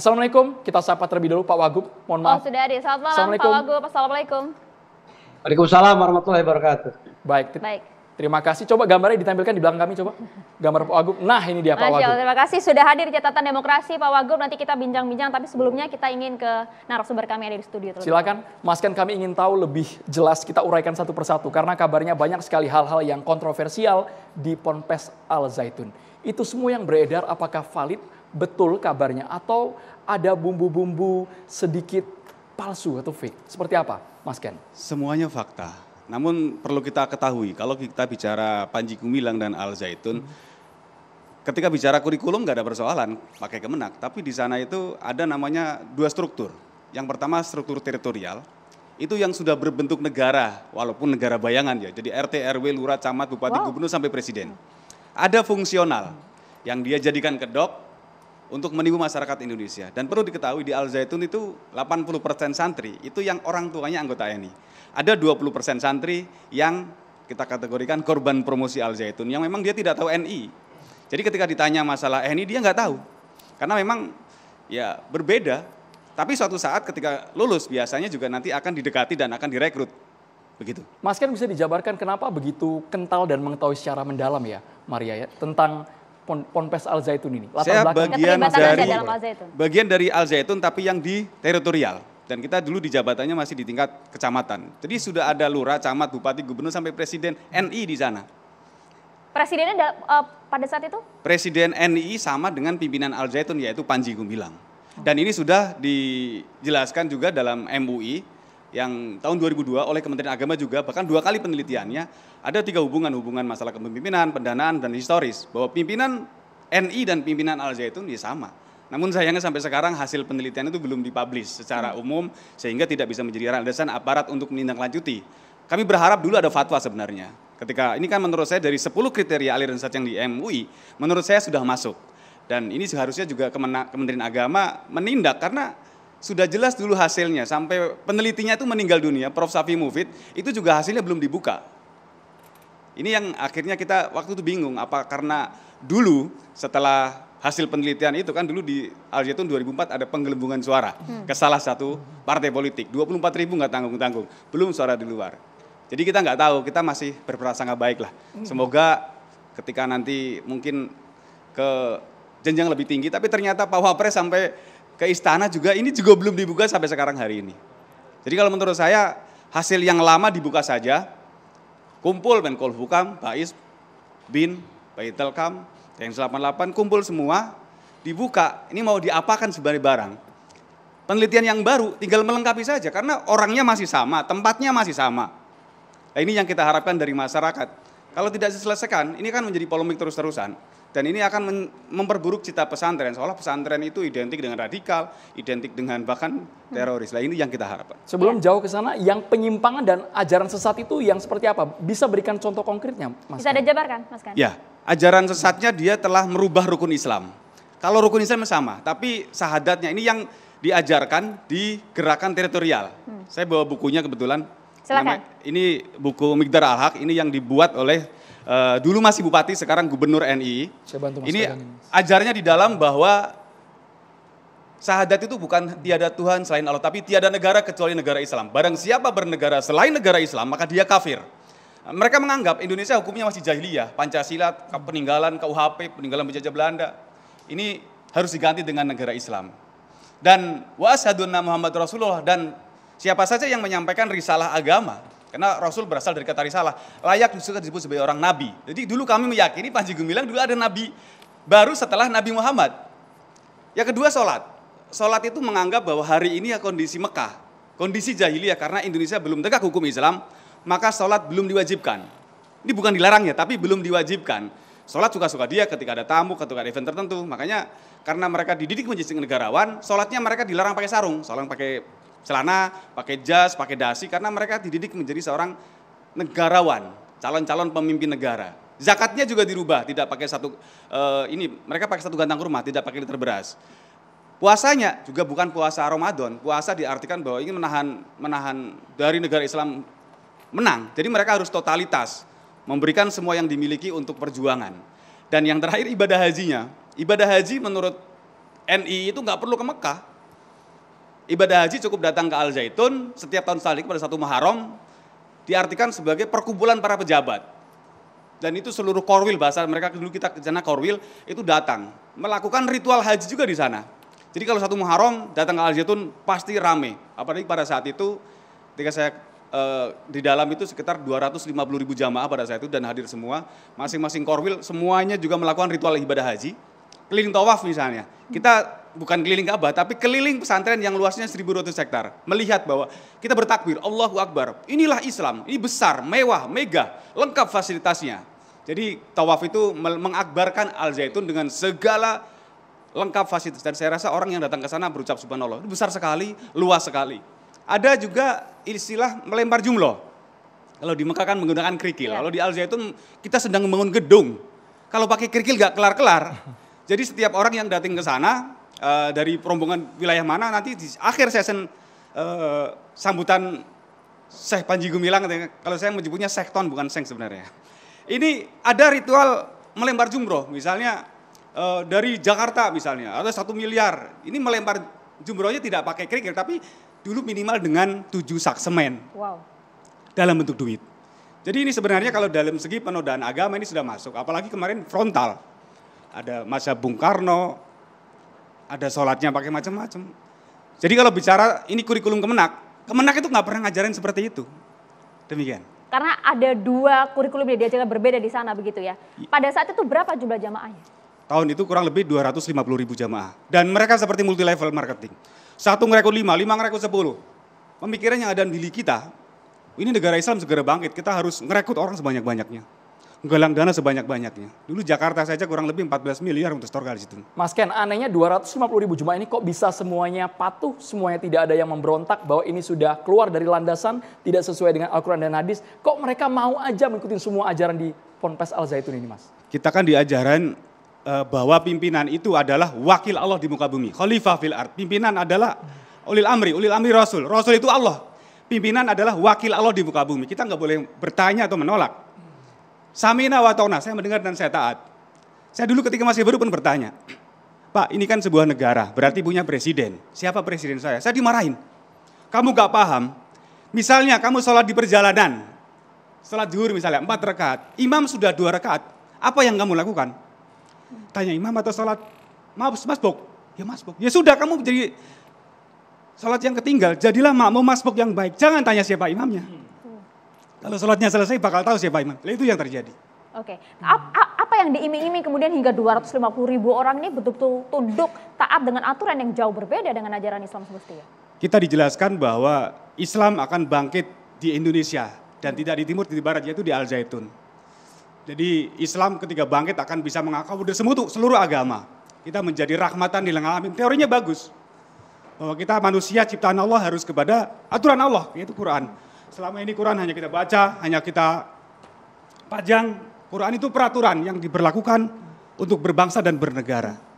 Assalamualaikum, kita sapa terlebih dulu Pak Wagub, mohon maaf. Oh sudah ada, selamat malam Assalamualaikum. Pak Wagub, Assalamualaikum. Waalaikumsalam warahmatullahi wabarakatuh. Baik, Baik. Terima kasih. Coba gambarnya ditampilkan di belakang kami coba. Gambar Pak Wagub. Nah, ini dia Pak Wagub. Terima kasih sudah hadir catatan demokrasi Pak Wagub. Nanti kita bincang-bincang tapi sebelumnya kita ingin ke narasumber kami ada di studio terlebih. Silakan. Mas Ken kami ingin tahu lebih jelas kita uraikan satu persatu karena kabarnya banyak sekali hal-hal yang kontroversial di Ponpes Al Zaitun. Itu semua yang beredar apakah valid betul kabarnya atau ada bumbu-bumbu sedikit palsu atau fake? Seperti apa, Mas Ken? Semuanya fakta. Namun perlu kita ketahui kalau kita bicara Panji Gumilang dan Al Zaitun, hmm. ketika bicara kurikulum nggak ada persoalan, pakai kemenak. Tapi di sana itu ada namanya dua struktur. Yang pertama struktur teritorial, itu yang sudah berbentuk negara, walaupun negara bayangan ya. Jadi RT, RW, lurah, camat, bupati, wow. gubernur sampai presiden. Ada fungsional hmm. yang dia jadikan kedok untuk menipu masyarakat Indonesia. Dan perlu diketahui di Al Zaitun itu 80% santri itu yang orang tuanya anggota ini. Ada 20% santri yang kita kategorikan korban promosi Al Zaitun yang memang dia tidak tahu NI. Jadi ketika ditanya masalah NI dia nggak tahu. Karena memang ya berbeda. Tapi suatu saat ketika lulus biasanya juga nanti akan didekati dan akan direkrut. Begitu. Mas Ken bisa dijabarkan kenapa begitu kental dan mengetahui secara mendalam ya Maria ya tentang Ponpes Al Zaitun ini? Latar Saya bagian dari Al Zaitun. bagian dari Al Zaitun tapi yang di teritorial dan kita dulu di jabatannya masih di tingkat kecamatan. Jadi sudah ada lurah, camat, bupati, gubernur sampai presiden NI di sana. Presidennya da, uh, pada saat itu? Presiden NI sama dengan pimpinan Al Zaitun yaitu Panji Gumilang. Dan ini sudah dijelaskan juga dalam MUI yang tahun 2002 oleh Kementerian Agama juga bahkan dua kali penelitiannya ada tiga hubungan hubungan masalah kepemimpinan, pendanaan dan historis bahwa pimpinan NI dan pimpinan Al Zaitun ya sama. Namun sayangnya sampai sekarang hasil penelitian itu belum dipublish secara hmm. umum sehingga tidak bisa menjadi landasan aparat untuk menindaklanjuti. Kami berharap dulu ada fatwa sebenarnya. Ketika ini kan menurut saya dari 10 kriteria aliran sesat yang di MUI, menurut saya sudah masuk. Dan ini seharusnya juga Kementerian Agama menindak karena sudah jelas dulu hasilnya sampai penelitinya itu meninggal dunia Prof Safi Mufid itu juga hasilnya belum dibuka ini yang akhirnya kita waktu itu bingung apa karena dulu setelah hasil penelitian itu kan dulu di Al Zaitun 2004 ada penggelembungan suara hmm. ke salah satu partai politik 24 ribu nggak tanggung tanggung belum suara di luar jadi kita nggak tahu kita masih berprasangka baik lah hmm. semoga ketika nanti mungkin ke jenjang lebih tinggi tapi ternyata Pak Wapres sampai ke istana juga ini juga belum dibuka sampai sekarang hari ini. Jadi kalau menurut saya hasil yang lama dibuka saja, kumpul Menkol Hukam, Bais, Bin, Baitelkam, yang 88 kumpul semua, dibuka, ini mau diapakan sebagai barang. Penelitian yang baru tinggal melengkapi saja karena orangnya masih sama, tempatnya masih sama. Nah, ini yang kita harapkan dari masyarakat. Kalau tidak diselesaikan, ini kan menjadi polemik terus-terusan. Dan ini akan memperburuk cita pesantren. Seolah pesantren itu identik dengan radikal, identik dengan bahkan teroris. Nah ini yang kita harapkan. Sebelum ya. jauh ke sana, yang penyimpangan dan ajaran sesat itu yang seperti apa? Bisa berikan contoh konkretnya, Mas? Bisa ada kan? Mas Kan? Ya, ajaran sesatnya dia telah merubah rukun Islam. Kalau rukun Islam sama, tapi sahadatnya ini yang diajarkan di gerakan teritorial. Hmm. Saya bawa bukunya kebetulan Silakan. ini buku Migdar Al-Haq ini yang dibuat oleh uh, dulu masih bupati sekarang gubernur NI. Saya bantu Ini pedangin. ajarnya di dalam bahwa Sahadat itu bukan tiada Tuhan selain Allah, tapi tiada negara kecuali negara Islam. Barang siapa bernegara selain negara Islam, maka dia kafir. Mereka menganggap Indonesia hukumnya masih jahiliyah, Pancasila, peninggalan KUHP, peninggalan penjajah Belanda. Ini harus diganti dengan negara Islam. Dan wa Muhammad Rasulullah dan Siapa saja yang menyampaikan risalah agama, karena Rasul berasal dari kata risalah, layak disebut sebagai orang nabi. Jadi dulu kami meyakini Panji Gumilang dulu ada nabi, baru setelah Nabi Muhammad. Yang kedua sholat. Sholat itu menganggap bahwa hari ini ya kondisi Mekah, kondisi jahiliyah karena Indonesia belum tegak hukum Islam, maka sholat belum diwajibkan. Ini bukan dilarang ya, tapi belum diwajibkan. Sholat suka-suka dia ketika ada tamu, ketika ada event tertentu. Makanya karena mereka dididik menjadi negarawan, sholatnya mereka dilarang pakai sarung, sholat pakai celana, pakai jas, pakai dasi karena mereka dididik menjadi seorang negarawan, calon-calon pemimpin negara. Zakatnya juga dirubah, tidak pakai satu uh, ini, mereka pakai satu gantang rumah, tidak pakai liter beras. Puasanya juga bukan puasa Ramadan, puasa diartikan bahwa ingin menahan menahan dari negara Islam menang. Jadi mereka harus totalitas, memberikan semua yang dimiliki untuk perjuangan. Dan yang terakhir ibadah hajinya. Ibadah haji menurut NI itu nggak perlu ke Mekah, Ibadah haji cukup datang ke Al Zaitun setiap tahun sekali pada satu Muharram diartikan sebagai perkumpulan para pejabat. Dan itu seluruh korwil bahasa mereka dulu kita ke sana korwil itu datang melakukan ritual haji juga di sana. Jadi kalau satu Muharram datang ke Al Zaitun pasti rame. Apalagi pada saat itu ketika saya e, di dalam itu sekitar 250 ribu jamaah pada saat itu dan hadir semua. Masing-masing korwil semuanya juga melakukan ritual ibadah haji keliling tawaf misalnya. Kita bukan keliling Ka'bah tapi keliling pesantren yang luasnya 1200 hektar. Melihat bahwa kita bertakbir, Allahu Akbar. Inilah Islam. Ini besar, mewah, mega, lengkap fasilitasnya. Jadi tawaf itu mengakbarkan Al Zaitun dengan segala lengkap fasilitas dan saya rasa orang yang datang ke sana berucap subhanallah. Itu besar sekali, luas sekali. Ada juga istilah melempar jumlah. Kalau di Mekah kan menggunakan kerikil. Iya. Kalau di Al Zaitun kita sedang membangun gedung. Kalau pakai kerikil gak kelar-kelar. Jadi setiap orang yang datang ke sana uh, dari rombongan wilayah mana nanti di akhir season uh, sambutan Syekh Panji Gumilang kalau saya menyebutnya sekton bukan seng sebenarnya. Ini ada ritual melempar jumroh misalnya uh, dari Jakarta misalnya atau satu miliar. Ini melempar jumrohnya tidak pakai kerikil tapi dulu minimal dengan tujuh sak semen. Wow. Dalam bentuk duit. Jadi ini sebenarnya kalau dalam segi penodaan agama ini sudah masuk, apalagi kemarin frontal ada masa Bung Karno, ada sholatnya pakai macam-macam. Jadi kalau bicara ini kurikulum kemenak, kemenak itu nggak pernah ngajarin seperti itu. Demikian. Karena ada dua kurikulum yang diajarkan berbeda di sana begitu ya. Pada saat itu berapa jumlah jamaahnya? tahun itu kurang lebih 250 ribu jamaah. Dan mereka seperti multi level marketing. Satu ngerekrut lima, lima ngerekrut sepuluh. Pemikiran yang ada di kita, ini negara Islam segera bangkit, kita harus ngerekrut orang sebanyak-banyaknya. Gelang dana sebanyak-banyaknya. Dulu Jakarta saja kurang lebih 14 miliar untuk store di situ. Mas Ken, anehnya 250 ribu jemaah ini kok bisa semuanya patuh, semuanya tidak ada yang memberontak bahwa ini sudah keluar dari landasan, tidak sesuai dengan Al-Quran dan Hadis. Kok mereka mau aja mengikuti semua ajaran di Ponpes Al-Zaitun ini Mas? Kita kan diajaran eh, bahwa pimpinan itu adalah wakil Allah di muka bumi. Khalifah fil art. Pimpinan adalah ulil amri, ulil amri rasul. Rasul itu Allah. Pimpinan adalah wakil Allah di muka bumi. Kita nggak boleh bertanya atau menolak. Samina watona, saya mendengar dan saya taat. Saya dulu ketika masih baru pun bertanya, Pak ini kan sebuah negara, berarti punya presiden. Siapa presiden saya? Saya dimarahin. Kamu gak paham, misalnya kamu sholat di perjalanan, sholat zuhur misalnya, empat rekat, imam sudah dua rekat, apa yang kamu lakukan? Tanya imam atau sholat, maaf mas ya mas ya sudah kamu jadi sholat yang ketinggal, jadilah makmum masbuk yang baik. Jangan tanya siapa imamnya. Kalau sholatnya selesai bakal tahu siapa imam. Itu yang terjadi. Oke, okay. apa yang diiming-iming kemudian hingga 250 ribu orang ini betul-betul tunduk taat dengan aturan yang jauh berbeda dengan ajaran Islam semestinya? Kita dijelaskan bahwa Islam akan bangkit di Indonesia dan hmm. tidak di timur, di barat, yaitu di Al Zaitun. Jadi Islam ketika bangkit akan bisa mengakomodir seluruh agama. Kita menjadi rahmatan di alamin. Teorinya bagus. Bahwa kita manusia ciptaan Allah harus kepada aturan Allah, yaitu Quran. Selama ini Quran hanya kita baca, hanya kita pajang. Quran itu peraturan yang diberlakukan untuk berbangsa dan bernegara.